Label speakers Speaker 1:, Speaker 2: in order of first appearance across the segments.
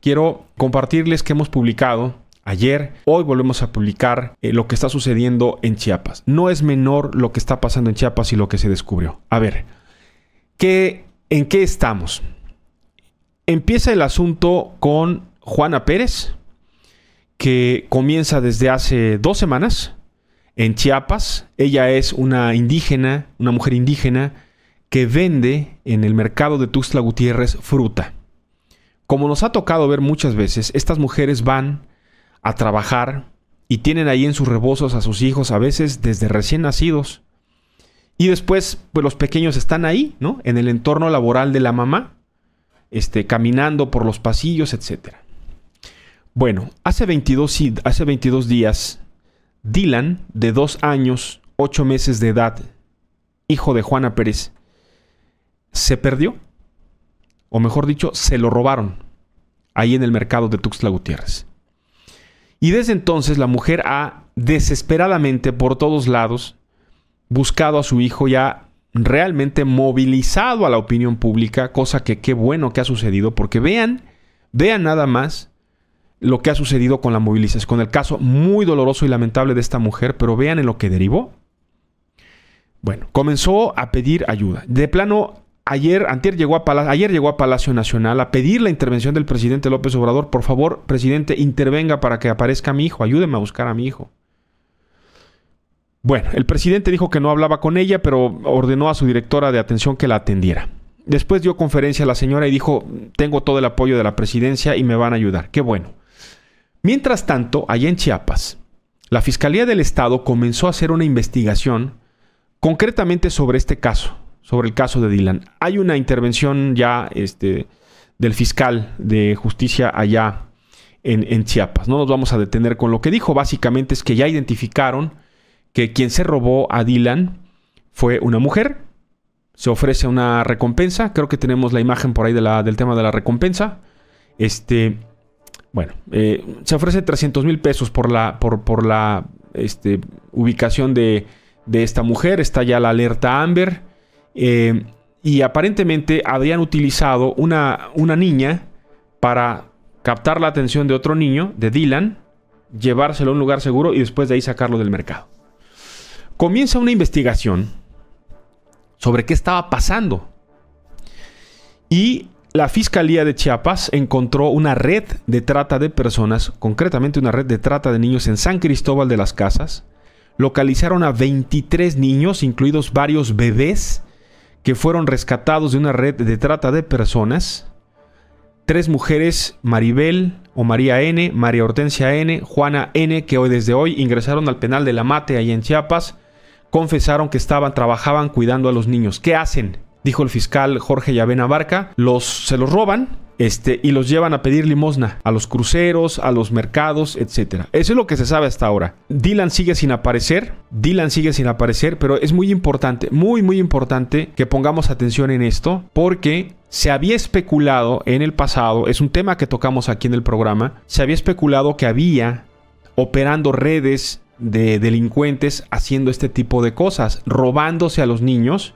Speaker 1: quiero compartirles que hemos publicado ayer. Hoy volvemos a publicar eh, lo que está sucediendo en Chiapas. No es menor lo que está pasando en Chiapas y lo que se descubrió. A ver, ¿qué, ¿en qué estamos? Empieza el asunto con Juana Pérez, que comienza desde hace dos semanas en Chiapas. Ella es una indígena, una mujer indígena que vende en el mercado de Tuxtla Gutiérrez fruta. Como nos ha tocado ver muchas veces, estas mujeres van a trabajar y tienen ahí en sus rebozos a sus hijos, a veces desde recién nacidos. Y después, pues los pequeños están ahí, ¿no? En el entorno laboral de la mamá, este, caminando por los pasillos, etc. Bueno, hace 22, hace 22 días, Dylan, de dos años, ocho meses de edad, hijo de Juana Pérez, se perdió o mejor dicho, se lo robaron ahí en el mercado de Tuxtla Gutiérrez. Y desde entonces la mujer ha desesperadamente por todos lados buscado a su hijo y ha realmente movilizado a la opinión pública, cosa que qué bueno que ha sucedido, porque vean, vean nada más lo que ha sucedido con la movilización, con el caso muy doloroso y lamentable de esta mujer, pero vean en lo que derivó. Bueno, comenzó a pedir ayuda. De plano, ayer, llegó a ayer llegó a Palacio Nacional a pedir la intervención del presidente López Obrador. Por favor, presidente, intervenga para que aparezca mi hijo. Ayúdeme a buscar a mi hijo. Bueno, el presidente dijo que no hablaba con ella, pero ordenó a su directora de atención que la atendiera. Después dio conferencia a la señora y dijo, tengo todo el apoyo de la presidencia y me van a ayudar. Qué bueno. Mientras tanto, allá en Chiapas, la Fiscalía del Estado comenzó a hacer una investigación concretamente sobre este caso, sobre el caso de Dylan. Hay una intervención ya este, del fiscal de justicia allá en, Chiapas. No nos vamos a detener con lo que dijo. Básicamente es que ya identificaron que quien se robó a Dylan fue una mujer. Se ofrece una recompensa. Creo que tenemos la imagen por ahí del tema de la recompensa. Este, bueno, eh, se ofrece 300 mil pesos por la, por, la este, ubicación de esta mujer. Está ya la alerta Amber. Eh, y aparentemente habían utilizado una, una niña para captar la atención de otro niño, de Dylan, llevárselo a un lugar seguro y después de ahí sacarlo del mercado. Comienza una investigación sobre qué estaba pasando. Y la Fiscalía de Chiapas encontró una red de trata de personas, concretamente una red de trata de niños en San Cristóbal de las Casas. Localizaron a 23 niños, incluidos varios bebés, que fueron rescatados de una red de trata de personas. Tres mujeres, Maribel o María N, María Hortensia N, Juana N, que hoy desde hoy ingresaron al penal de la Mate ahí en Chiapas, confesaron que estaban, trabajaban cuidando a los niños. ¿Qué hacen? Dijo el fiscal Jorge Yavena Barca. Los, se los roban, este, y los llevan a pedir limosna a los cruceros, a los mercados, etc. Eso es lo que se sabe hasta ahora. Dylan sigue sin aparecer, Dylan sigue sin aparecer, pero es muy importante, muy, muy importante que pongamos atención en esto, porque se había especulado en el pasado, es un tema que tocamos aquí en el programa, se había especulado que había operando redes de delincuentes haciendo este tipo de cosas, robándose a los niños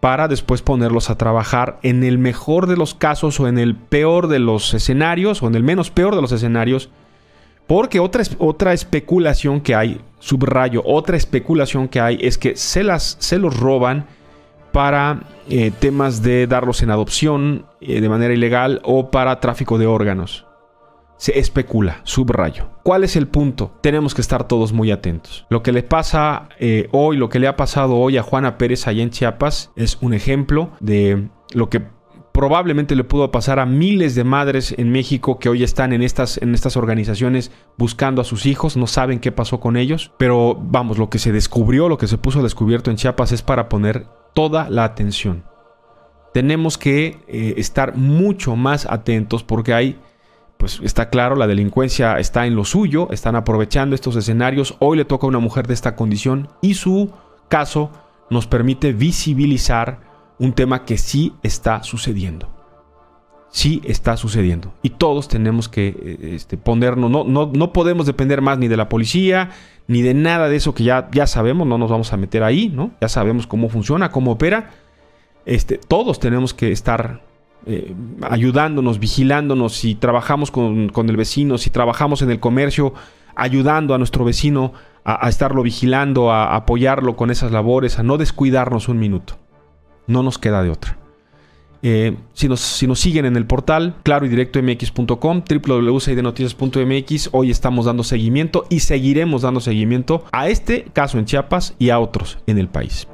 Speaker 1: para después ponerlos a trabajar en el mejor de los casos o en el peor de los escenarios o en el menos peor de los escenarios. Porque otra, otra especulación que hay, subrayo, otra especulación que hay es que se, las, se los roban para eh, temas de darlos en adopción eh, de manera ilegal o para tráfico de órganos se especula, subrayo. ¿Cuál es el punto? Tenemos que estar todos muy atentos. Lo que le pasa eh, hoy, lo que le ha pasado hoy a Juana Pérez allá en Chiapas es un ejemplo de lo que probablemente le pudo pasar a miles de madres en México que hoy están en estas, en estas organizaciones buscando a sus hijos, no saben qué pasó con ellos, pero vamos, lo que se descubrió, lo que se puso descubierto en Chiapas es para poner toda la atención. Tenemos que eh, estar mucho más atentos porque hay pues está claro, la delincuencia está en lo suyo, están aprovechando estos escenarios. Hoy le toca a una mujer de esta condición y su caso nos permite visibilizar un tema que sí está sucediendo. Sí está sucediendo. Y todos tenemos que eh, este, ponernos, no, no, no, podemos depender más ni de la policía, ni de nada de eso que ya, ya sabemos, no nos vamos a meter ahí, ¿no? Ya sabemos cómo funciona, cómo opera. Este, todos tenemos que estar eh, ayudándonos, vigilándonos, si trabajamos con, el vecino, si trabajamos en el comercio, ayudando a nuestro vecino a, estarlo vigilando, a, apoyarlo con esas labores, a no descuidarnos un minuto. No nos queda de otra. Eh, si, nos, si, nos, siguen en el portal claro y directo mx.com, www.sidenoticias.mx, hoy estamos dando seguimiento y seguiremos dando seguimiento a este caso en Chiapas y a otros en el país.